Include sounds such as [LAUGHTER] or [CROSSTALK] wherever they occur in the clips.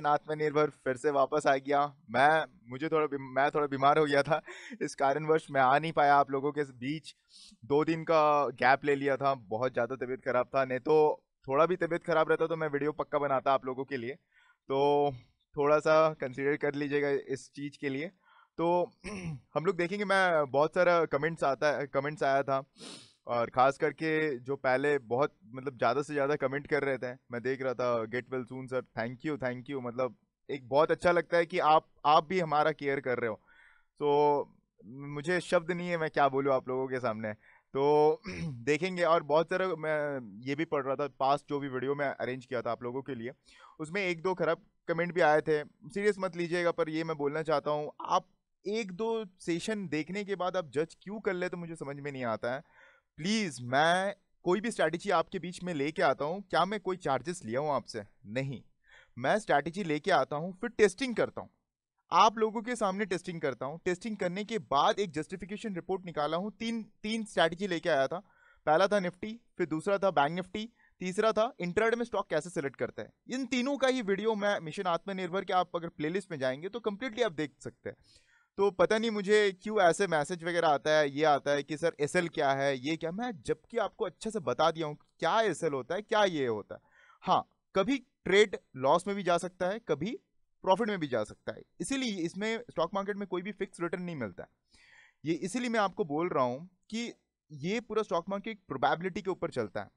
Mission आत्मनिर्भर फिर से वापस आ गया मैं मुझे थोड़ा मैं थोड़ा बीमार हो गया था इस कारणवश मैं आ नहीं पाया आप लोगों के बीच दो दिन का गैप ले लिया था बहुत ज़्यादा तबीयत ख़राब था नहीं तो थोड़ा भी तबीयत ख़राब रहता तो मैं वीडियो पक्का बनाता आप लोगों के लिए तो थोड़ा सा कंसिडर कर लीजिएगा इस चीज़ के लिए तो [CLEARS THROAT] हम लोग देखेंगे मैं बहुत सारा कमेंट्स आता है कमेंट्स आया था और ख़ास करके जो पहले बहुत मतलब ज़्यादा से ज़्यादा कमेंट कर रहे थे मैं देख रहा था get well soon sir thank you thank you मतलब एक बहुत अच्छा लगता है कि आप आप भी हमारा केयर कर रहे हो तो मुझे शब्द नहीं है मैं क्या बोलूँ आप लोगों के सामने तो [CLEARS THROAT] देखेंगे और बहुत सारा मैं ये भी पढ़ रहा था पास्ट जो भी वीडियो मैं अरेंज किया था आप लोगों के लिए उसमें एक दो खराब कमेंट भी आए थे सीरियस मत लीजिएगा पर ये मैं बोलना चाहता हूँ आप एक दो सेशन देखने के बाद आप जज क्यों कर ले तो मुझे समझ में नहीं आता है प्लीज़ मैं कोई भी स्ट्रैटेजी आपके बीच में लेके आता हूँ क्या मैं कोई चार्जेस लिया हूँ आपसे नहीं मैं स्ट्रैटेजी लेके आता हूँ फिर टेस्टिंग करता हूँ आप लोगों के सामने टेस्टिंग करता हूँ टेस्टिंग करने के बाद एक जस्टिफिकेशन रिपोर्ट निकाला हूँ तीन तीन स्ट्रैटेजी लेके आया था पहला था निफ्टी फिर दूसरा था बैंक निफ्टी तीसरा था इंटरनेट में स्टॉक कैसे सेलेक्ट करते हैं इन तीनों का ही वीडियो मैं मिशन आत्मनिर्भर के आप अगर प्लेलिस्ट में जाएंगे तो कंप्लीटली आप देख सकते हैं तो पता नहीं मुझे क्यों ऐसे मैसेज वगैरह आता है ये आता है कि सर एस क्या है ये क्या मैं जबकि आपको अच्छे से बता दिया हूँ क्या एस होता है क्या ये होता है हाँ कभी ट्रेड लॉस में भी जा सकता है कभी प्रॉफिट में भी जा सकता है इसीलिए इसमें स्टॉक मार्केट में कोई भी फिक्स रिटर्न नहीं मिलता है ये इसीलिए मैं आपको बोल रहा हूँ कि ये पूरा स्टॉक मार्केट प्रोबेबिलिटी के ऊपर चलता है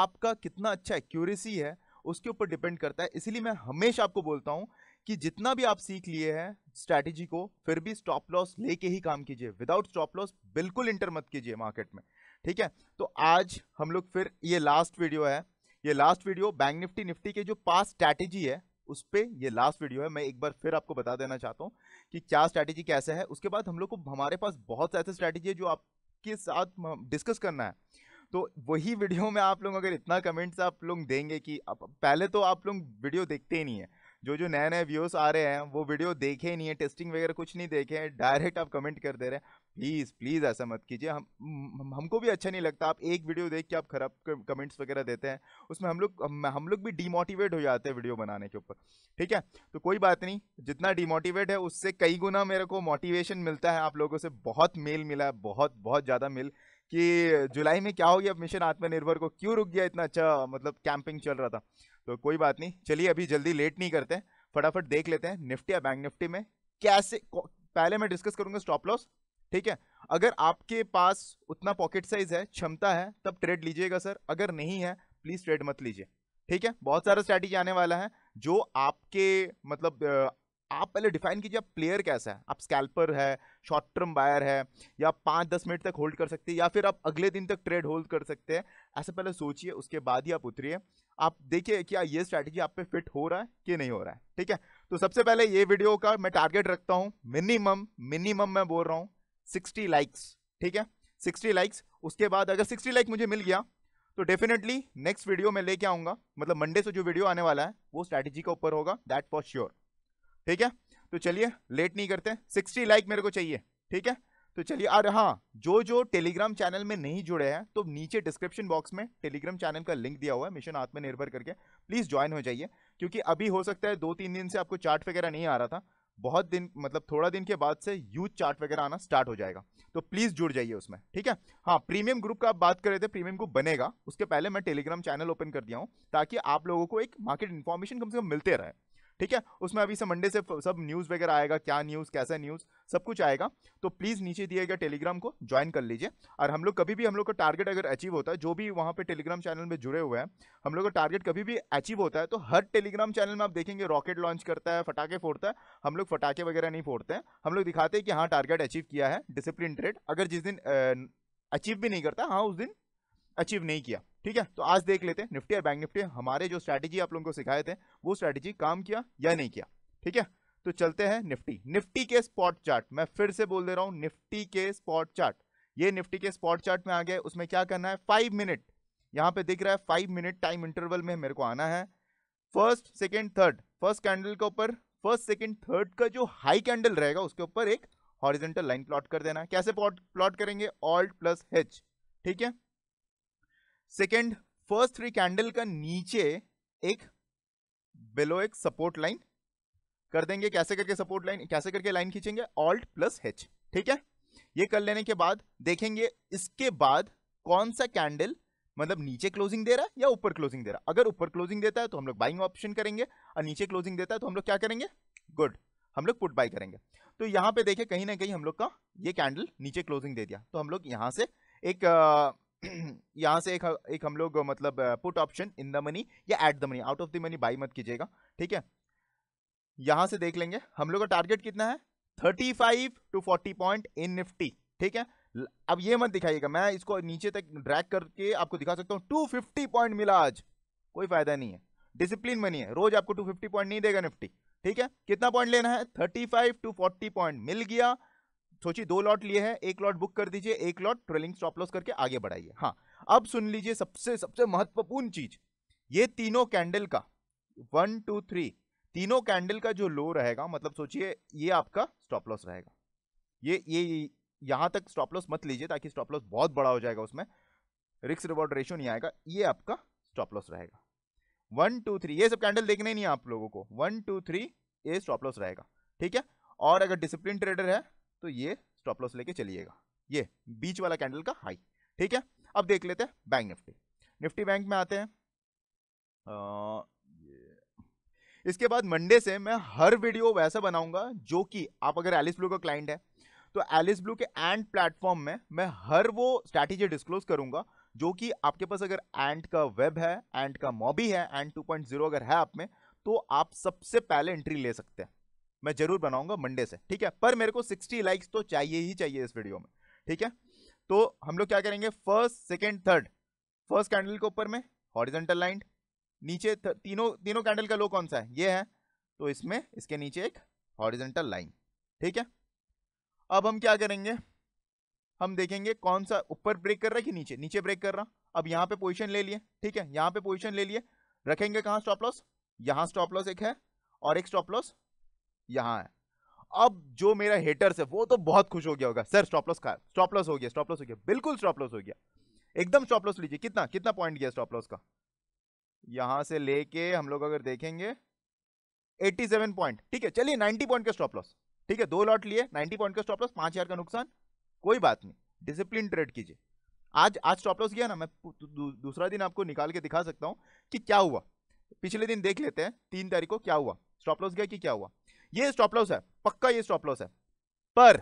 आपका कितना अच्छा एक्यूरेसी है उसके ऊपर डिपेंड करता है इसीलिए मैं हमेशा आपको बोलता हूँ कि जितना भी आप सीख लिए हैं स्ट्रैटेजी को फिर भी स्टॉप लॉस लेके ही काम कीजिए विदाउट स्टॉप लॉस बिल्कुल इंटर मत कीजिए मार्केट में ठीक है तो आज हम लोग फिर ये लास्ट वीडियो है ये last video bank Nifty Nifty के जो पास स्ट्रैटेजी है उस पर यह लास्ट वीडियो है मैं एक बार फिर आपको बता देना चाहता हूँ कि क्या स्ट्रैटेजी कैसे है उसके बाद हम लोग को हमारे पास बहुत से ऐसे स्ट्रैटेजी है जो आपके साथ डिस्कस करना है तो वही वीडियो में आप लोग अगर इतना कमेंट्स आप लोग देंगे कि पहले तो आप लोग वीडियो देखते ही नहीं है जो जो नए नए व्यूज़ आ रहे हैं वो वीडियो देखे ही नहीं है टेस्टिंग वगैरह कुछ नहीं देखे हैं डायरेक्ट आप कमेंट कर दे रहे हैं प्लीज़ प्लीज़ ऐसा मत कीजिए हम हमको भी अच्छा नहीं लगता आप एक वीडियो देख के आप ख़राब कमेंट्स वगैरह देते हैं उसमें हम लोग हम लोग भी डीमोटिवेट हो जाते हैं वीडियो बनाने के ऊपर ठीक है तो कोई बात नहीं जितना डीमोटिवेट है उससे कई गुना मेरे को मोटिवेशन मिलता है आप लोगों से बहुत मेल मिला है बहुत बहुत ज़्यादा मेल कि जुलाई में क्या हो गया मिशन आत्मनिर्भर को क्यों रुक गया इतना अच्छा मतलब कैंपिंग चल रहा था तो कोई बात नहीं चलिए अभी जल्दी लेट नहीं करते फटाफट देख लेते हैं निफ्टी या बैंक निफ्टी में कैसे पहले मैं डिस्कस करूंगा स्टॉप लॉस ठीक है अगर आपके पास उतना पॉकेट साइज है क्षमता है तब ट्रेड लीजिएगा सर अगर नहीं है प्लीज़ ट्रेड मत लीजिए ठीक है बहुत सारा स्ट्रैटेजी आने वाला है जो आपके मतलब आप पहले डिफाइन कीजिए आप प्लेयर कैसा है आप स्कैल्पर है शॉर्ट टर्म बायर है या पाँच दस मिनट तक होल्ड कर सकते हैं या फिर आप अगले दिन तक ट्रेड होल्ड कर सकते हैं ऐसे पहले सोचिए उसके बाद ही आप उतरिए आप देखिए क्या ये स्ट्रैटेजी आप पे फिट हो रहा है कि नहीं हो रहा है ठीक है तो सबसे पहले ये वीडियो का मैं टारगेट रखता हूँ मिनिमम मिनिमम मैं बोल रहा हूँ सिक्सटी लाइक्स ठीक है सिक्सटी लाइक्स उसके बाद अगर सिक्सटी लाइक मुझे मिल गया तो डेफिनेटली नेक्स्ट वीडियो में लेके आऊँगा मतलब मंडे से जो वीडियो आने वाला है वो स्ट्रैटेजी के ऊपर होगा दैट फॉर श्योर ठीक है तो चलिए लेट नहीं करते सिक्सटी लाइक मेरे को चाहिए ठीक है तो चलिए अरे हाँ जो जो टेलीग्राम चैनल में नहीं जुड़े हैं तो नीचे डिस्क्रिप्शन बॉक्स में टेलीग्राम चैनल का लिंक दिया हुआ है मिशन आत्मनिर्भर करके प्लीज़ ज्वाइन हो जाइए क्योंकि अभी हो सकता है दो तीन दिन से आपको चार्ट वगैरह नहीं आ रहा था बहुत दिन मतलब थोड़ा दिन के बाद से यूथ चार्ट वगैरह आना स्टार्ट हो जाएगा तो प्लीज़ जुड़ जाइए उसमें ठीक है हाँ प्रीमियम ग्रुप का आप बात कर रहे थे प्रीमियम ग्रुप बनेगा उसके पहले मैं टेलीग्राम चैनल ओपन कर दिया हूँ ताकि आप लोगों को एक मार्केट इन्फॉर्मेशन कम से कम मिलते रहे ठीक है उसमें अभी से मंडे से सब न्यूज़ वगैरह आएगा क्या न्यूज़ कैसा न्यूज़ सब कुछ आएगा तो प्लीज़ नीचे दिए गए टेलीग्राम को ज्वाइन कर लीजिए और हम लोग कभी भी हम लोग का टारगेट अगर अचीव होता है जो भी वहाँ पे टेलीग्राम चैनल में जुड़े हुए हैं हम लोग का टारगेट कभी भी अचीव होता है तो हर टेलीग्राम चैनल में आप देखेंगे रॉकेट लॉन्च करता है फटाखे फोड़ता है हम लोग फटाखे वगैरह नहीं फोड़ते हैं हम लोग दिखाते हैं कि हाँ टारगेट अचीव किया है डिसिप्लिन ट्रेड अगर जिस दिन अचीव भी नहीं करता हाँ उस दिन अचीव नहीं किया ठीक है तो आज देख लेते हैं निफ्टी और बैंक निफ्टी हमारे जो स्ट्रैटेजी आप लोगों को सिखाए थे वो स्ट्रैटेजी काम किया या नहीं किया ठीक है तो चलते हैं निफ्टी निफ्टी के स्पॉट चार्ट मैं फिर से बोल दे रहा हूँ निफ्टी के स्पॉट चार्ट ये निफ्टी के स्पॉट चार्ट में आ गए उसमें क्या करना है फाइव मिनट यहाँ पे दिख रहा है फाइव मिनट टाइम इंटरवल में मेरे को आना है first second third first candle के ऊपर फर्स्ट सेकेंड थर्ड का जो हाई कैंडल रहेगा उसके ऊपर एक हॉरिजेंटल लाइन प्लॉट कर देना कैसे प्लॉट करेंगे ऑल्ट प्लस एच ठीक है सेकेंड फर्स्ट थ्री कैंडल का नीचे एक बिलो एक सपोर्ट लाइन कर देंगे कैसे करके सपोर्ट लाइन कैसे करके लाइन खींचेंगे ऑल्ट प्लस एच ठीक है ये कर लेने के बाद देखेंगे इसके बाद कौन सा कैंडल मतलब नीचे क्लोजिंग दे रहा है या ऊपर क्लोजिंग दे रहा है अगर ऊपर क्लोजिंग देता है तो हम लोग बाइंग ऑप्शन करेंगे और नीचे क्लोजिंग देता है तो हम लोग क्या करेंगे गुड हम लोग पुट बाई करेंगे तो यहाँ पे देखे कहीं ना कहीं हम लोग का ये कैंडल नीचे क्लोजिंग दे दिया तो हम लोग यहाँ से एक [CLEARS THROAT] यहाँ से एक एक हम लोग मतलब put option in the money या at the money out of the money buy मत कीजिएगा ठीक है यहाँ से देख लेंगे हम लोग का टारगेट कितना है thirty five to forty point in Nifty ठीक है अब ये मत दिखाइएगा मैं इसको नीचे तक ड्रैग करके आपको दिखा सकता हूँ टू फिफ्टी पॉइंट मिला आज कोई फायदा नहीं है डिसिप्लिन मनी है रोज आपको टू फिफ्टी पॉइंट नहीं देगा निफ्टी ठीक है कितना पॉइंट लेना है thirty five to forty point मिल गया सोचिए दो लॉट लिए हैं एक लॉट बुक कर दीजिए एक लॉट ट्रेलिंग स्टॉप लॉस करके आगे बढ़ाइए हाँ अब सुन लीजिए सबसे सबसे महत्वपूर्ण चीज ये तीनों कैंडल का वन टू थ्री तीनों कैंडल का जो लो रहेगा मतलब सोचिए ये आपका स्टॉप लॉस रहेगा ये ये यहां तक स्टॉप लॉस मत लीजिए ताकि स्टॉप लॉस बहुत बड़ा हो जाएगा उसमें रिक्स रिवॉर्ड रेशियो नहीं आएगा ये आपका स्टॉप लॉस रहेगा वन टू थ्री ये सब कैंडल देखने नहीं आप लोगों को वन टू थ्री ये स्टॉप लॉस रहेगा ठीक है और अगर डिसिप्लिन ट्रेडर है तो ये स्टॉप लॉस लेके चलिएगा ये बीच वाला कैंडल का हाई ठीक है अब देख लेते हैं बैंक निफ्टी निफ्टी बैंक में आते हैं आ, इसके बाद मंडे से मैं हर वीडियो वैसा बनाऊंगा जो कि आप अगर एलिस ब्लू का क्लाइंट है तो एलिस ब्लू के एंड प्लेटफॉर्म में मैं हर वो स्ट्रैटेजी डिस्क्लोज करूंगा जो कि आपके पास अगर एंड का वेब है एंड का मॉबी है एंड 2.0 अगर है आप में तो आप सबसे पहले एंट्री ले सकते हैं मैं जरूर बनाऊंगा मंडे से ठीक है पर मेरे को सिक्सटी लाइक्स तो चाहिए ही चाहिए इस वीडियो में ठीक है तो हम लोग क्या करेंगे first second third first candle के ऊपर में हॉरिजेंटल लाइन नीचे तीनों तीनों कैंडल का लो कौन सा है ये है तो इसमें इसके नीचे एक हॉरिजेंटल लाइन ठीक है अब हम क्या करेंगे हम देखेंगे कौन सा ऊपर ब्रेक कर रहा है कि नीचे नीचे ब्रेक कर रहा अब यहाँ पे पोजीशन ले लिए ठीक है यहाँ पे पोजीशन ले लिए रखेंगे कहाँ स्टॉप लॉस यहाँ स्टॉप लॉस एक है और एक स्टॉप लॉस यहाँ है अब जो मेरा हेटर्स है वो तो बहुत खुश हो गया होगा सर स्टॉप लॉस का स्टॉप लॉस हो गया स्टॉप लॉस हो गया बिल्कुल स्टॉप लॉस हो गया एकदम स्टॉप लॉस लीजिए कितना कितना पॉइंट गया स्टॉप लॉस का यहां से लेके हम लोग अगर देखेंगे 87 पॉइंट ठीक है चलिए 90 पॉइंट का स्टॉप लॉस ठीक है दो लॉट लिए 90 पॉइंट का स्टॉप लॉस पांच हजार का नुकसान कोई बात नहीं डिसिप्लिन ट्रेड कीजिए आज आज स्टॉप लॉस गया ना मैं दूसरा दिन आपको निकाल के दिखा सकता हूँ कि क्या हुआ पिछले दिन देख लेते हैं तीन तारीख को क्या हुआ स्टॉप लॉस गया कि क्या हुआ ये स्टॉप लॉस है पक्का ये स्टॉप लॉस है पर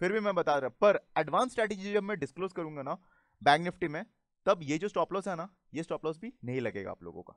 फिर भी मैं बता रहा पर एडवांस स्ट्रैटेजी जब मैं डिस्क्लोज करूंगा ना बैंक निफ्टी में तब ये जो स्टॉप लॉस है ना ये स्टॉप लॉस भी नहीं लगेगा आप लोगों का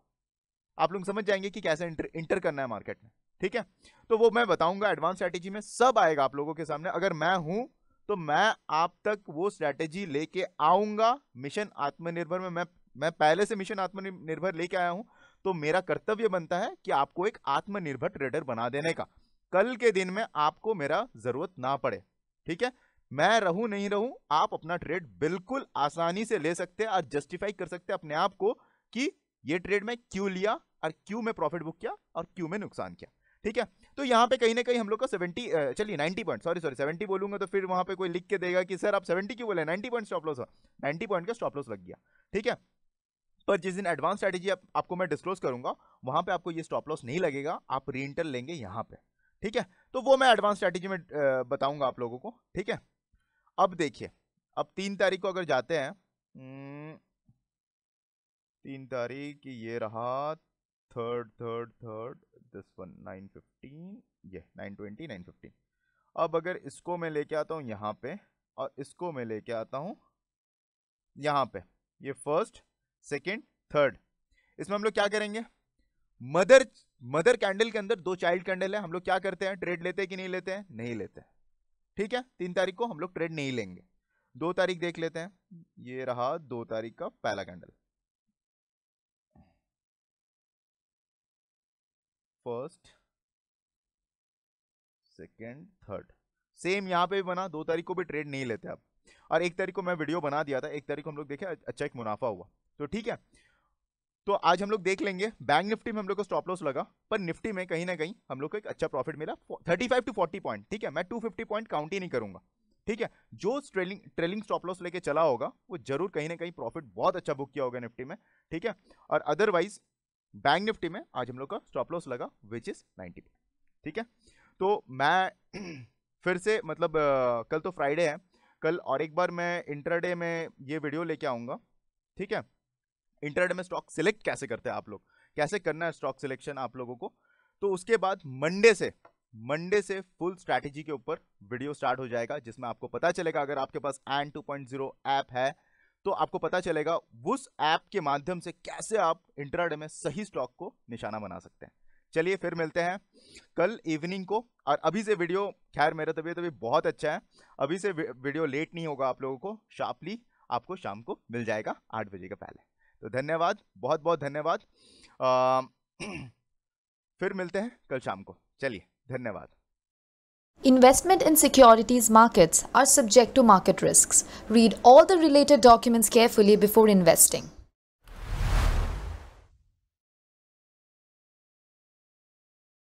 आप लोग समझ जाएंगे कि कैसे इंटर, इंटर करना है मार्केट में ठीक है तो वो मैं बताऊंगा एडवांस स्ट्रैटेजी में सब आएगा आप लोगों के सामने अगर मैं हूं तो मैं आप तक वो स्ट्रैटेजी लेके आऊंगा मिशन आत्मनिर्भर में मैं मैं पहले से मिशन आत्मनिर्भर लेके आया हूं तो मेरा कर्तव्य बनता है कि आपको एक आत्मनिर्भर ट्रेडर बना देने का कल के दिन में आपको मेरा जरूरत ना पड़े ठीक है मैं रहूं नहीं रहूं आप अपना ट्रेड बिल्कुल आसानी से ले सकते हैं और जस्टिफाई कर सकते हैं अपने आप को कि ये ट्रेड में क्यों लिया और क्यों में प्रॉफिट बुक किया और क्यों में नुकसान किया ठीक है तो यहाँ पे कहीं ना कहीं हम लोग का सेवेंटी चलिए ninety point sorry sorry seventy बोलूंगा तो फिर वहां पे कोई लिख के देगा कि सर आप सेवेंटी क्यों बोले ninety point stop loss ninety point का स्टॉप लॉस लग गया ठीक है पर जिस दिन एडवांस स्ट्रेटेजी आप, आपको मैं डिस्क्लोज करूंगा वहां पे आपको ये स्टॉप लॉस नहीं लगेगा आप रीइंटर लेंगे यहाँ पे ठीक है तो वो मैं एडवांस स्ट्रेटेजी में बताऊंगा आप लोगों को ठीक है अब देखिए अब तीन तारीख को अगर जाते हैं हम्म, तीन तारीख ये रहा third third third this one nine fifteen ये नाइन ट्वेंटी नाइन फिफ्टीन अब अगर इसको मैं लेके आता हूँ यहाँ पे और इसको मैं लेके आता हूँ यहाँ पे ये फर्स्ट सेकेंड थर्ड इसमें हम लोग क्या करेंगे मदर मदर कैंडल के अंदर दो चाइल्ड कैंडल है हम लोग क्या करते हैं ट्रेड लेते हैं कि नहीं लेते हैं नहीं लेते हैं ठीक है तीन तारीख को हम लोग ट्रेड नहीं लेंगे दो तारीख देख लेते हैं ये रहा दो तारीख का पहला candle first second third same यहां पे भी बना दो तारीख को भी ट्रेड नहीं लेते आप और एक तारीख को मैं वीडियो बना दिया था एक तारीख को हम लोग देखे अच्छा एक मुनाफा हुआ तो ठीक है तो आज हम लोग देख लेंगे बैंक निफ्टी में हम लोग को स्टॉप लॉस लगा पर निफ्टी में कहीं ना कहीं हम लोग को एक अच्छा प्रॉफिट मिला 35 टू 40 पॉइंट ठीक है मैं 250 पॉइंट काउंट ही नहीं करूंगा ठीक है जो ट्रेलिंग ट्रेलिंग स्टॉप लॉस लेके चला होगा वो जरूर कहीं ना कहीं प्रॉफिट बहुत अच्छा बुक किया होगा निफ्टी में ठीक है और अदरवाइज बैंक निफ्टी में आज हम लोग का स्टॉप लॉस लगा विच इज़ नाइनटी ठीक है तो मैं [CLEARS THROAT] फिर से मतलब कल तो फ्राइडे है कल और एक बार मैं इंटरडे में ये वीडियो लेके आऊँगा ठीक है इंटरडे में स्टॉक सिलेक्ट कैसे करते हैं आप लोग कैसे करना है स्टॉक सिलेक्शन आप लोगों को तो उसके बाद मंडे से मंडे से फुल स्ट्रैटेजी के ऊपर वीडियो स्टार्ट हो जाएगा जिसमें आपको पता चलेगा अगर आपके पास N two point zero app है तो आपको पता चलेगा उस ऐप के माध्यम से कैसे आप इंटरडे में सही स्टॉक को निशाना बना सकते हैं चलिए फिर मिलते हैं कल इवनिंग को और अभी से वीडियो खैर मेरा तबीयत अभी बहुत अच्छा है अभी से वीडियो लेट नहीं होगा आप लोगों को शार्पली आपको शाम को मिल जाएगा आठ बजे के पहले तो धन्यवाद बहुत बहुत धन्यवाद फिर मिलते हैं कल शाम को चलिए धन्यवाद Investment in securities markets are subject to market risks. Read all the related documents carefully before investing.